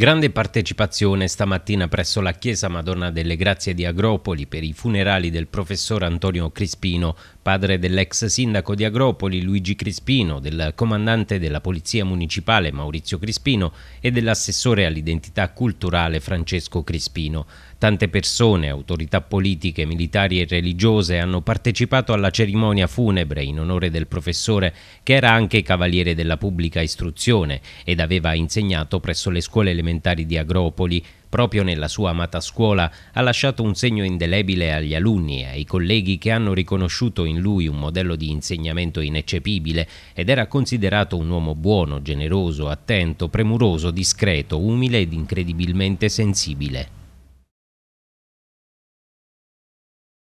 Grande partecipazione stamattina presso la chiesa Madonna delle Grazie di Agropoli per i funerali del professor Antonio Crispino, padre dell'ex sindaco di Agropoli Luigi Crispino, del comandante della Polizia Municipale Maurizio Crispino e dell'assessore all'identità culturale Francesco Crispino. Tante persone, autorità politiche, militari e religiose hanno partecipato alla cerimonia funebre in onore del professore che era anche cavaliere della pubblica istruzione ed aveva insegnato presso le scuole elementari elementari di Agropoli, proprio nella sua amata scuola, ha lasciato un segno indelebile agli alunni e ai colleghi che hanno riconosciuto in lui un modello di insegnamento ineccepibile ed era considerato un uomo buono, generoso, attento, premuroso, discreto, umile ed incredibilmente sensibile.